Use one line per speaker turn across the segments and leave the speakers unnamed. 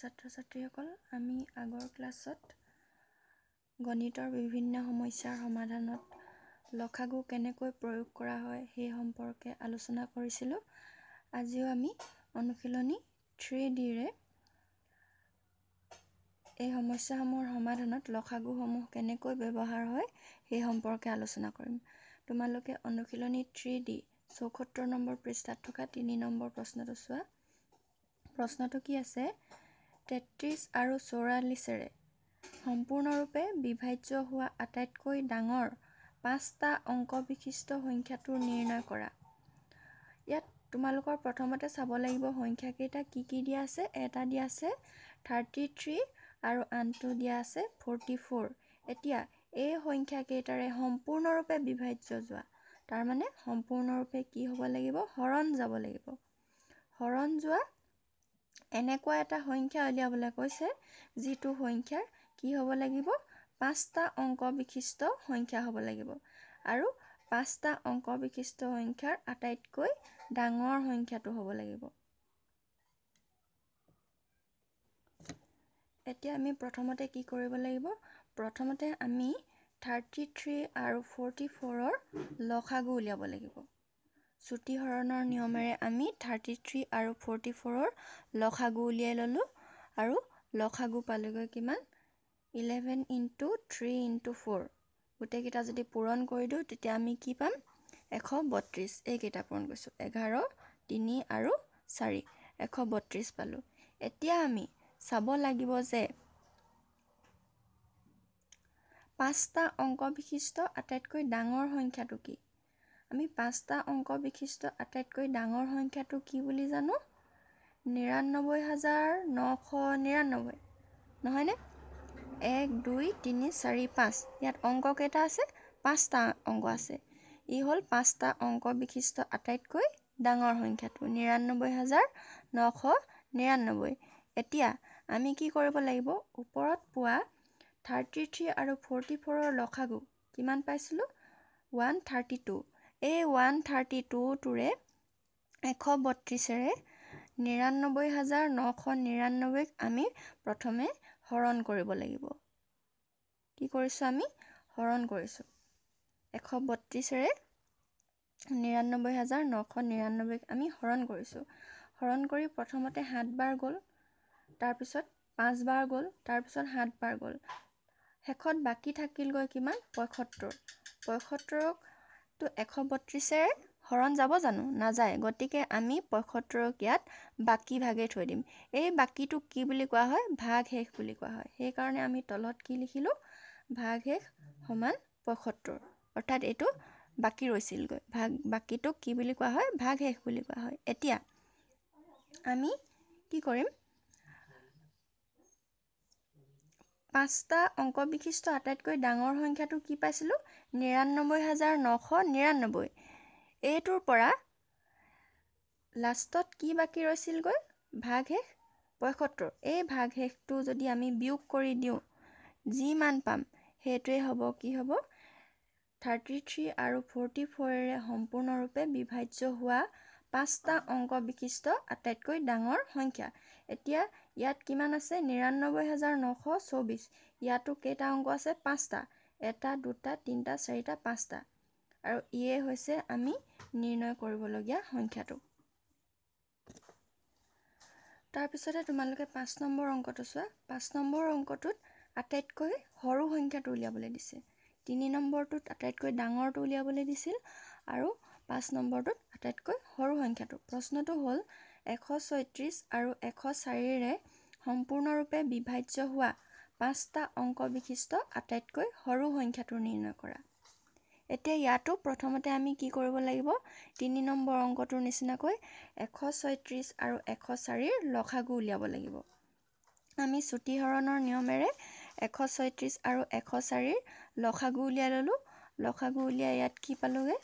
ছাত্ৰ ছাত্ৰীসকল আমি আগৰ ক্লাছত গণিতৰ বিভিন্ন সমস্যাৰ সমাধানত লখাগু কেনেকৈ প্ৰয়োগ কৰা হয় সেই সম্পৰ্কে আলোচনা কৰিছিলোঁ আজিও আমি অনুশীলনী থ্ৰী ডিৰে এই সমস্যাসমূহৰ সমাধানত লখাগুসমূহ কেনেকৈ ব্যৱহাৰ হয় সেই সম্পৰ্কে আলোচনা কৰিম তোমালোকে অনুশীলনী থ্ৰী ডি চৌসত্তৰ নম্বৰ পৃষ্ঠাত থকা তিনি নম্বৰ প্ৰশ্নটো চোৱা প্ৰশ্নটো কি আছে তেত্ৰিছ আৰু চৌৰাল্লিছেৰে সম্পূৰ্ণৰূপে বিভাজ্য হোৱা আটাইতকৈ ডাঙৰ পাঁচটা অংক বিশিষ্ট সংখ্যাটো নিৰ্ণয় কৰা ইয়াত তোমালোকৰ প্ৰথমতে চাব লাগিব সংখ্যাকেইটা কি কি দিয়া আছে এটা দিয়া আছে থাৰ্টি থ্ৰী আৰু আনটো দিয়া আছে ফৰ্টি ফ'ৰ এতিয়া এই সংখ্যাকেইটাৰে সম্পূৰ্ণৰূপে বিভাজ্য যোৱা তাৰমানে সম্পূৰ্ণৰূপে কি হ'ব লাগিব হৰণ যাব লাগিব হৰণ যোৱা এনেকুৱা এটা সংখ্যা উলিয়াবলৈ কৈছে যিটো সংখ্যাৰ কি হ'ব লাগিব পাঁচটা অংক বিশিষ্ট সংখ্যা হ'ব লাগিব আৰু পাঁচটা অংক বিশিষ্ট সংখ্যাৰ আটাইতকৈ ডাঙৰ সংখ্যাটো হ'ব লাগিব এতিয়া আমি প্ৰথমতে কি কৰিব লাগিব প্ৰথমতে আমি থাৰ্টি থ্ৰী আৰু ফৰ্টি ফ'ৰৰ লসাগু উলিয়াব লাগিব চুটি হৰণৰ নিয়মেৰে আমি থাৰ্টি থ্ৰী আৰু ফৰ্টি ফ'ৰৰ লখাগু উলিয়াই ল'লোঁ আৰু লখাগু পালোঁগৈ কিমান eleven into three into four গোটেইকেইটা যদি পূৰণ কৰি দিওঁ তেতিয়া আমি কি পাম এশ বত্ৰিছ এইকেইটা পূৰণ কৰিছোঁ এঘাৰ তিনি আৰু চাৰি এশ বত্ৰিছ পালোঁ এতিয়া আমি চাব লাগিব যে পাঁচটা অংক বিশিষ্ট আটাইতকৈ ডাঙৰ সংখ্যাটো কি আমি পাঁচটা অংক বিশিষ্ট আটাইতকৈ ডাঙৰ সংখ্যাটো কি বুলি জানো নিৰান্নব্বৈ হাজাৰ নশ নিৰান্নব্বৈ নহয়নে এক দুই তিনি চাৰি পাঁচ ইয়াত অংককেইটা আছে পাঁচটা অংক আছে ই হ'ল পাঁচটা অংক বিশিষ্ট আটাইতকৈ ডাঙৰ সংখ্যাটো নিৰান্নব্বৈ হাজাৰ নশ নিৰান্নব্বৈ এতিয়া আমি কি কৰিব লাগিব ওপৰত পোৱা থাৰ্টি থ্ৰী আৰু ফৰ্টি ফ'ৰৰ লখাগু কিমান পাইছিলোঁ ওৱান থাৰ্টি টু এই ওৱান থাৰ্টি টুটোৰে এশ বত্ৰিছেৰে নিৰান্নব্বৈ হাজাৰ নশ নিৰান্নব্বৈক আমি প্ৰথমে হৰণ কৰিব লাগিব কি কৰিছোঁ আমি হৰণ কৰিছোঁ এশ বত্ৰিছেৰে নিৰান্নব্বৈ হাজাৰ নশ নিৰান্নব্বৈক আমি হৰণ কৰিছোঁ হৰণ কৰি প্ৰথমতে সাতবাৰ গ'ল তাৰপিছত পাঁচবাৰ গ'ল তাৰপিছত সাতবাৰ গ'ল শেষত বাকী থাকিলগৈ কিমান পঁয়সত্তৰ পঁয়সত্তৰক তো এশ বত্ৰিছেৰে হৰণ যাব জানো নাযায় গতিকে আমি পঁয়সত্তৰক ইয়াত বাকী ভাগেই থৈ দিম এই বাকীটোক কি বুলি কোৱা হয় ভাগ শেষ বুলি কোৱা হয় সেইকাৰণে আমি তলত কি লিখিলোঁ ভাগ শেষ সমান পঁয়সত্তৰ অৰ্থাৎ এইটো বাকী ৰৈছিলগৈ ভাগ বাকীটোক কি বুলি কোৱা হয় ভাগ শেষ বুলি কোৱা হয় এতিয়া আমি কি কৰিম পাঁচটা অংক বিশিষ্ট আটাইতকৈ ডাঙৰ সংখ্যাটো কি পাইছিলোঁ নিৰান্নব্বৈ হাজাৰ নশ নিৰান্নব্বৈ এইটোৰ পৰা লাষ্টত কি বাকী ৰৈছিলগৈ শেষ পঁয়সত্তৰ এই ভাগ শেষটো যদি আমি বিয়োগ কৰি দিওঁ যিমান পাম সেইটোৱে হ'ব কি হ'ব থাৰ্টি থ্ৰী আৰু ফৰ্টি ফ'ৰেৰে সম্পূৰ্ণৰূপে বিভাজ্য হোৱা পাঁচটা অংক বিশিষ্ট আটাইতকৈ ডাঙৰ সংখ্যা এতিয়া ইয়াত কিমান আছে নিৰান্নব্বৈ হাজাৰ নশ চৌবিছ ইয়াতো কেইটা অংক আছে পাঁচটা এটা দুটা তিনিটা চাৰিটা পাঁচটা আৰু ইয়ে হৈছে আমি নিৰ্ণয় কৰিবলগীয়া সংখ্যাটো তাৰপিছতে তোমালোকে পাঁচ নম্বৰ অংকটো চোৱা পাঁচ নম্বৰ অংকটোত আটাইতকৈ সৰু সংখ্যাটো উলিয়াবলৈ দিছে তিনি নম্বৰটোত আটাইতকৈ ডাঙৰটো উলিয়াবলৈ দিছিল আৰু পাঁচ নম্বৰটোত আটাইতকৈ সৰু সংখ্যাটো প্ৰশ্নটো হ'ল এশ ছয়ত্ৰিছ আৰু এশ চাৰিৰে সম্পূৰ্ণৰূপে বিভাজ্য হোৱা পাঁচটা অংক বিশিষ্ট আটাইতকৈ সৰু সংখ্যাটো নিৰ্ণয় কৰা এতিয়া ইয়াতো প্ৰথমতে আমি কি কৰিব লাগিব তিনি নম্বৰ অংকটোৰ নিচিনাকৈ এশ ছয়ত্ৰিছ আৰু এশ চাৰিৰ লখাগু উলিয়াব লাগিব আমি চুটিহৰণৰ নিয়মেৰে এশ ছয়ত্ৰিছ আৰু এশ চাৰিৰ লখাগু উলিয়াই ল'লোঁ লখাগু উলিয়াই ইয়াত কি পালোঁগৈ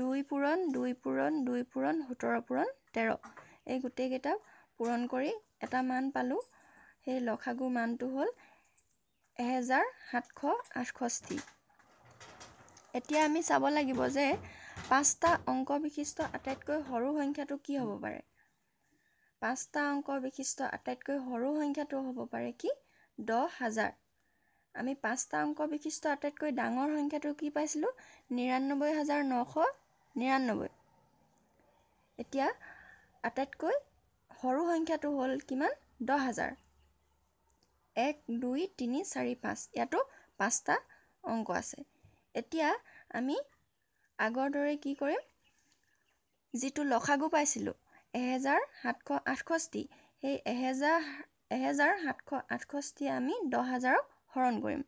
দুই পূৰণ দুই পূৰণ দুই পূৰণ সোতৰ পূৰণ তেৰ এই গোটেইকেইটা পূৰণ কৰি এটা মান পালোঁ সেই লখাগু মানটো হ'ল এহেজাৰ সাতশ আঠষষ্ঠি এতিয়া আমি চাব লাগিব যে পাঁচটা অংক বিশিষ্ট আটাইতকৈ সৰু সংখ্যাটো কি হ'ব পাৰে পাঁচটা অংক বিশিষ্ট আটাইতকৈ সৰু সংখ্যাটো হ'ব পাৰে কি দহ হাজাৰ আমি পাঁচটা অংক বিশিষ্ট আটাইতকৈ ডাঙৰ সংখ্যাটো কি পাইছিলোঁ নিৰান্নব্বৈ হাজাৰ নশ নিৰান্নব্বৈ এতিয়া আটাইতকৈ সৰু সংখ্যাটো হ'ল কিমান দহ হাজাৰ এক দুই তিনি চাৰি পাঁচ ইয়াতো পাঁচটা অংক আছে এতিয়া আমি আগৰ দৰে কি কৰিম যিটো লখাগু পাইছিলোঁ এহেজাৰ সাতশ আঠষষ্ঠি সেই এহেজাৰ এহেজাৰ সাতশ আঠষষ্ঠি আমি দহ হাজাৰক হৰণ কৰিম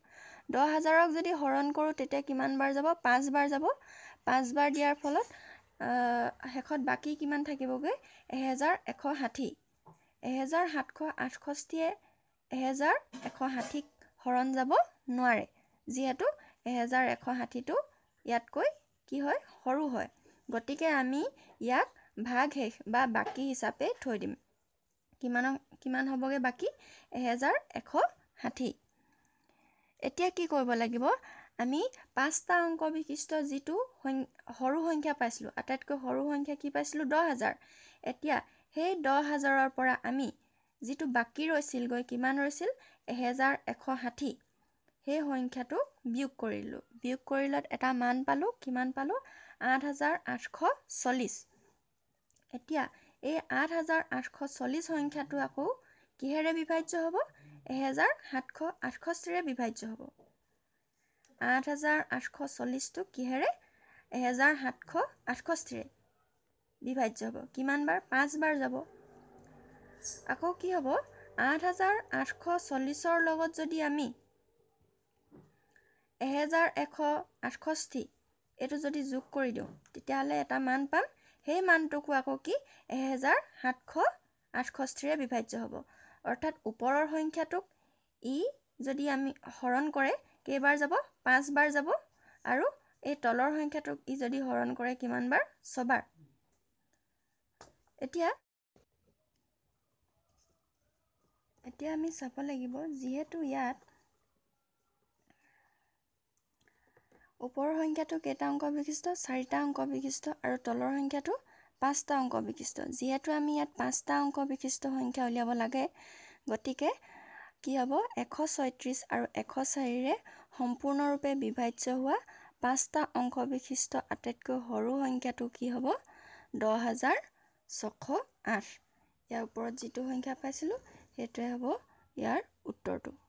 দহ হাজাৰক যদি হৰণ কৰোঁ তেতিয়া কিমানবাৰ যাব পাঁচবাৰ যাব পাঁচবাৰ দিয়াৰ ফলত শেষত বাকী কিমান থাকিবগৈ এহেজাৰ এশ ষাঠি এহেজাৰ সাতশ আঠষষ্ঠিয়ে এহেজাৰ এশ ষাঠিক হৰণ যাব নোৱাৰে যিহেতু এহেজাৰ এশ ষাঠিটো ইয়াতকৈ কি হয় সৰু হয় গতিকে আমি ইয়াক ভাগ শেষ বা বাকী হিচাপে থৈ দিম কিমানক কিমান হ'বগৈ বাকী এহেজাৰ এশ ষাঠি এতিয়া কি কৰিব লাগিব আমি পাঁচটা অংক বিশিষ্ট যিটো সৰু সংখ্যা পাইছিলোঁ আটাইতকৈ সৰু সংখ্যা কি পাইছিলোঁ দহ হাজাৰ এতিয়া সেই দহ হাজাৰৰ পৰা আমি যিটো বাকী ৰৈছিলগৈ কিমান ৰৈছিল এহেজাৰ এশ ষাঠি সেই সংখ্যাটো বিয়োগ কৰিলোঁ বিয়োগ কৰিলত এটা মান পালোঁ কিমান পালোঁ আঠ হাজাৰ আঠশ চল্লিছ এতিয়া এই আঠ হাজাৰ আঠশ চল্লিছ সংখ্যাটো আকৌ কিহেৰে বিভাজ্য হ'ব এহেজাৰ সাতশ আঠষষ্ঠিৰে বিভাজ্য হ'ব আঠ হাজাৰ আঠশ চল্লিছটো কিহেৰে এহেজাৰ সাতশ আঠষষ্ঠিৰে বিভাজ্য হ'ব কিমানবাৰ পাঁচবাৰ যাব আকৌ কি হ'ব আঠ হাজাৰ আঠশ চল্লিছৰ লগত যদি আমি এহেজাৰ এশ আঠষষ্ঠি এইটো যদি যোগ কৰি দিওঁ তেতিয়াহ'লে এটা মান পাম সেই মানটোকো আকৌ কি এহেজাৰ সাতশ আঠষষ্ঠিৰে বিভাজ্য হ'ব অৰ্থাৎ ওপৰৰ সংখ্যাটোক ই যদি আমি হৰণ কৰে কেইবাৰ যাব পাঁচবাৰ যাব আৰু এই তলৰ সংখ্যাটোক ই যদি হৰণ কৰে কিমানবাৰ ছবাৰ এতিয়া এতিয়া আমি চাব লাগিব যিহেতু ইয়াত ওপৰৰ সংখ্যাটো কেইটা অংক বিশিষ্ট চাৰিটা অংক বিশিষ্ট আৰু তলৰ সংখ্যাটো পাঁচটা অংক বিশিষ্ট যিহেতু আমি ইয়াত পাঁচটা অংক বিশিষ্ট সংখ্যা উলিয়াব লাগে গতিকে কি হ'ব এশ ছয়ত্ৰিছ আৰু এশ চাৰিৰে সম্পূৰ্ণৰূপে বিভাজ্য হোৱা পাঁচটা অংক বিশিষ্ট আটাইতকৈ সৰু সংখ্যাটো কি হ'ব দহ হাজাৰ ছশ আঠ ইয়াৰ ওপৰত যিটো সংখ্যা পাইছিলোঁ সেইটোৱে হ'ব ইয়াৰ উত্তৰটো